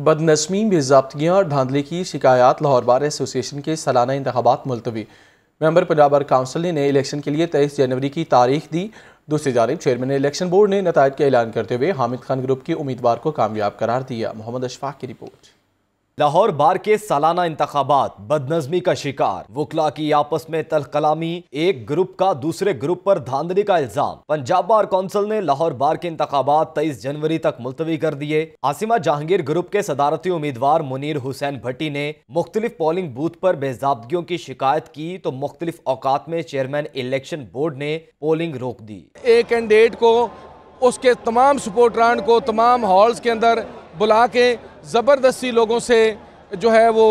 बदनसमी बेजाबतियाँ और धांधली की शिकायत लाहौर बार एसोसिएशन के सालाना इंतबात मुलतवी मेंबर पंजाब बार काउंसिल ने नए इलेक्शन के लिए तेईस जनवरी की तारीख दी दूसरी जानब चेयरमैन इलेक्शन बोर्ड ने नतज का ऐलान करते हुए हामिद खान ग्रुप के उम्मीदवार को कामयाब करार दिया मोहम्मद अशफाक की रिपोर्ट लाहौर बार के सालाना इंतबात बदनजमी का शिकार वकला की आपस में तल कलामी एक ग्रुप का दूसरे ग्रुप पर धांधली का इल्जाम पंजाब बार कौंसिल ने लाहौर बार के इंतबात तेईस जनवरी तक मुलतवी कर दिए आसिमा जहांगीर ग्रुप के सदारती उम्मीदवार मुनीर हुसैन भट्टी ने मुख्तलिफ पोलिंग बूथ पर बेजाबगियों की शिकायत की तो मुख्तलिफ औकात में चेयरमैन इलेक्शन बोर्ड ने पोलिंग रोक दी एक कैंडिडेट को उसके तमाम सपोर्टरान को तमाम हॉल्स के अंदर बुला के ज़बरदस्ती लोगों से जो है वो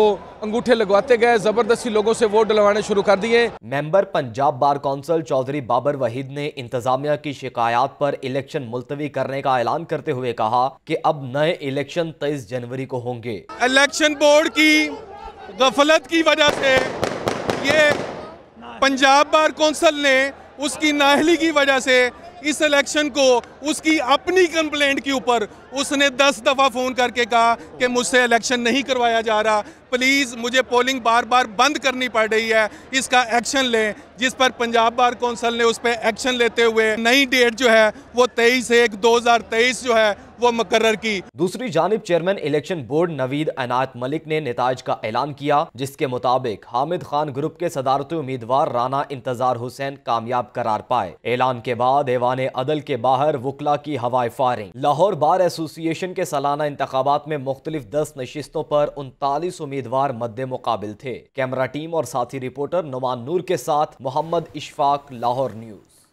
अंगूठे लगवाते गए जबरदस्ती लोगों से वोट डलवाने शुरू कर दिए member Punjab bar council Chaudhry Babar Waheed ने इंतजामिया की शिकायत पर इलेक्शन मुलतवी करने का ऐलान करते हुए कहा कि अब नए इलेक्शन 23 जनवरी को होंगे इलेक्शन बोर्ड की गफलत की वजह से ये पंजाब बार काउंसिल ने उसकी नाहली की वजह से इस इलेक्शन को उसकी अपनी कंप्लेंट के ऊपर उसने दस दफ़ा फ़ोन करके कहा कि मुझसे इलेक्शन नहीं करवाया जा रहा प्लीज़ मुझे पोलिंग बार बार बंद करनी पड़ रही है इसका एक्शन लें जिस पर पंजाब बार कौंसल ने उस पर एक्शन लेते हुए नई डेट जो है वो तेईस एक दो हज़ार तेईस जो है वो मुकर की दूसरी जानब chairman election board Naveed Inayat Malik ने नेताज का ऐलान किया जिसके मुताबिक हामिद खान ग्रुप के सदारती उम्मीदवार राना इंतजार हुसैन कामयाब करार पाए ऐलान के बाद एवान अदल के बाहर वकला की हवाई फायरिंग लाहौर बार एसो एसोसिएशन के सालाना इंतबात में मुख्तलिफ दस नशस्तों पर उनतालीस उम्मीदवार मद्द मुकाबिल थे कैमरा टीम और साथी रिपोर्टर नुमान नूर के साथ मोहम्मद इशफाक लाहौर न्यूज़